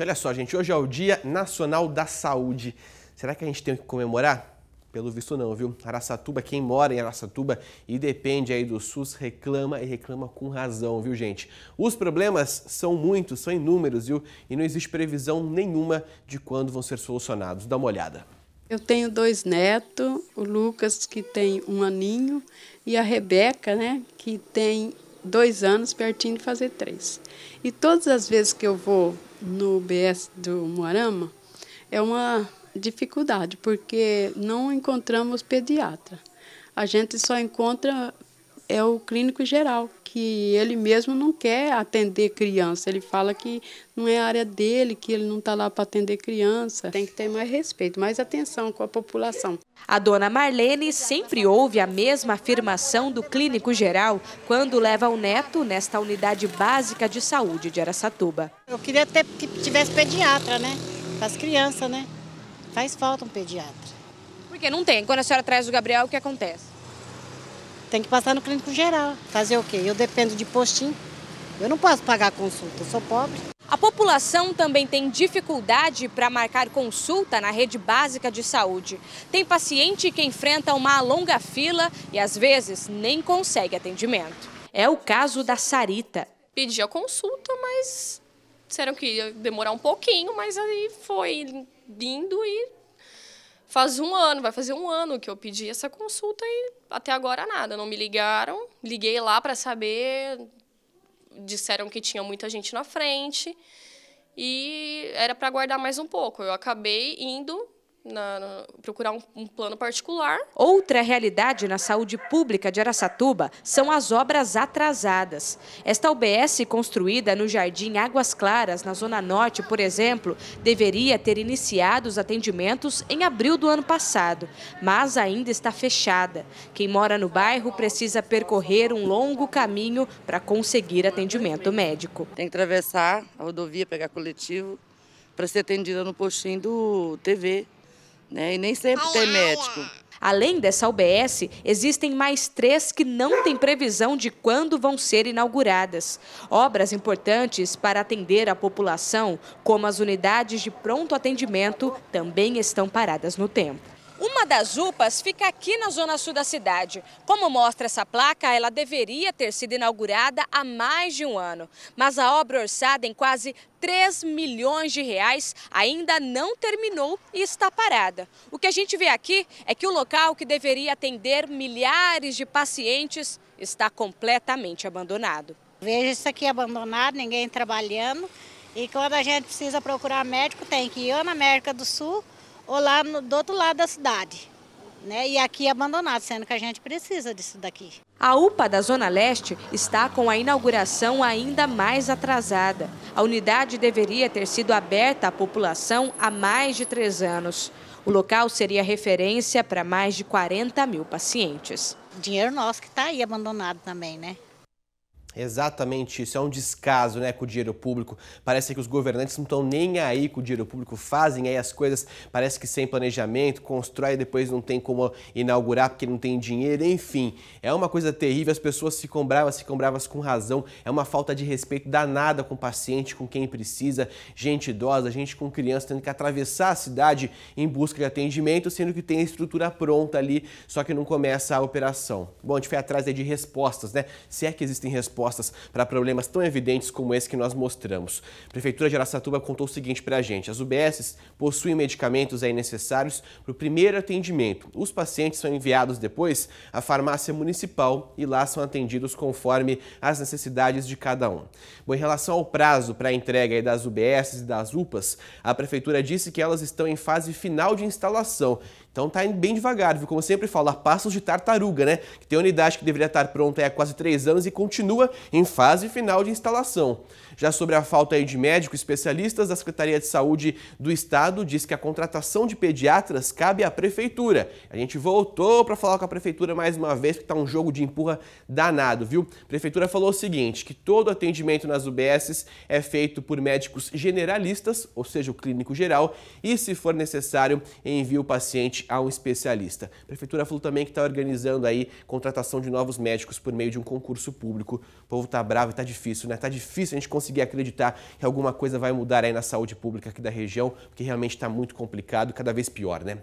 Pronto, olha só, gente. Hoje é o Dia Nacional da Saúde. Será que a gente tem que comemorar? Pelo visto não, viu? Araçatuba, quem mora em Araçatuba e depende aí do SUS, reclama e reclama com razão, viu, gente? Os problemas são muitos, são inúmeros, viu? E não existe previsão nenhuma de quando vão ser solucionados. Dá uma olhada. Eu tenho dois netos, o Lucas, que tem um aninho, e a Rebeca, né, que tem dois anos, pertinho de fazer três. E todas as vezes que eu vou no BS do Moarama é uma dificuldade, porque não encontramos pediatra. A gente só encontra é o clínico geral, que ele mesmo não quer atender criança. Ele fala que não é área dele, que ele não está lá para atender criança. Tem que ter mais respeito, mais atenção com a população. A dona Marlene sempre ouve a mesma afirmação do clínico geral quando leva o neto nesta unidade básica de saúde de Aracatuba. Eu queria até que tivesse pediatra, né? Para as crianças, né? Faz falta um pediatra. Porque não tem. Quando a senhora traz o Gabriel, o que acontece? Tem que passar no clínico geral. Fazer o quê? Eu dependo de postinho. Eu não posso pagar consulta, eu sou pobre. A população também tem dificuldade para marcar consulta na rede básica de saúde. Tem paciente que enfrenta uma longa fila e às vezes nem consegue atendimento. É o caso da Sarita. Pedi a consulta, mas disseram que ia demorar um pouquinho, mas aí foi lindo e Faz um ano, vai fazer um ano que eu pedi essa consulta e até agora nada. Não me ligaram. Liguei lá para saber. Disseram que tinha muita gente na frente e era para aguardar mais um pouco. Eu acabei indo na, na, procurar um, um, plano particular. Outra realidade na saúde pública de Araçatuba são as obras atrasadas. Esta UBS, construída no Jardim Águas Claras, na Zona Norte, por exemplo, deveria ter iniciado os atendimentos em abril do ano passado, mas ainda está fechada. Quem mora no bairro precisa percorrer um longo caminho para conseguir atendimento médico. Tem que atravessar a rodovia, pegar coletivo para ser atendida no postinho do TV né? E nem sempre tem é médico. Além dessa UBS, existem mais três que não têm previsão de quando vão ser inauguradas. Obras importantes para atender a população, como as unidades de pronto atendimento, também estão paradas no tempo. Uma das UPAs fica aqui na zona sul da cidade. Como mostra essa placa, ela deveria ter sido inaugurada há mais de um ano. Mas a obra orçada em quase 3 milhões de reais ainda não terminou e está parada. O que a gente vê aqui é que o local que deveria atender milhares de pacientes está completamente abandonado. Veja isso aqui é abandonado, ninguém trabalhando. E quando a gente precisa procurar médico, tem que ir na América do Sul ou lá no, do outro lado da cidade. Né? E aqui é abandonado, sendo que a gente precisa disso daqui. A UPA da Zona Leste está com a inauguração ainda mais atrasada. A unidade deveria ter sido aberta à população há mais de três anos. O local seria referência para mais de 40 mil pacientes. Dinheiro nosso que está aí abandonado também, né? Exatamente isso, é um descaso né, com o dinheiro público. Parece que os governantes não estão nem aí com o dinheiro público, fazem aí as coisas, parece que sem planejamento, constrói e depois não tem como inaugurar porque não tem dinheiro, enfim. É uma coisa terrível, as pessoas ficam bravas, ficam bravas com razão, é uma falta de respeito danada com o paciente, com quem precisa, gente idosa, gente com criança tendo que atravessar a cidade em busca de atendimento, sendo que tem a estrutura pronta ali, só que não começa a operação. Bom, a gente foi atrás de respostas, né? Se é que existem respostas respostas para problemas tão evidentes como esse que nós mostramos. A Prefeitura de Aracatuba contou o seguinte para a gente: as UBSs possuem medicamentos aí necessários para o primeiro atendimento. Os pacientes são enviados depois à farmácia municipal e lá são atendidos conforme as necessidades de cada um. Bom, em relação ao prazo para a entrega das UBSs e das UPAs, a Prefeitura disse que elas estão em fase final de instalação então tá indo bem devagar, viu? Como eu sempre falo, a passos de tartaruga, né? Que tem unidade que deveria estar pronta há quase três anos e continua em fase final de instalação. Já sobre a falta de médicos, especialistas a Secretaria de Saúde do Estado diz que a contratação de pediatras cabe à Prefeitura. A gente voltou para falar com a Prefeitura mais uma vez, que tá um jogo de empurra danado, viu? A Prefeitura falou o seguinte, que todo atendimento nas UBSs é feito por médicos generalistas, ou seja, o clínico geral, e se for necessário, envia o paciente frente a um especialista. A Prefeitura falou também que está organizando aí contratação de novos médicos por meio de um concurso público. O povo tá bravo e está difícil, né? Está difícil a gente conseguir acreditar que alguma coisa vai mudar aí na saúde pública aqui da região, porque realmente está muito complicado, cada vez pior, né?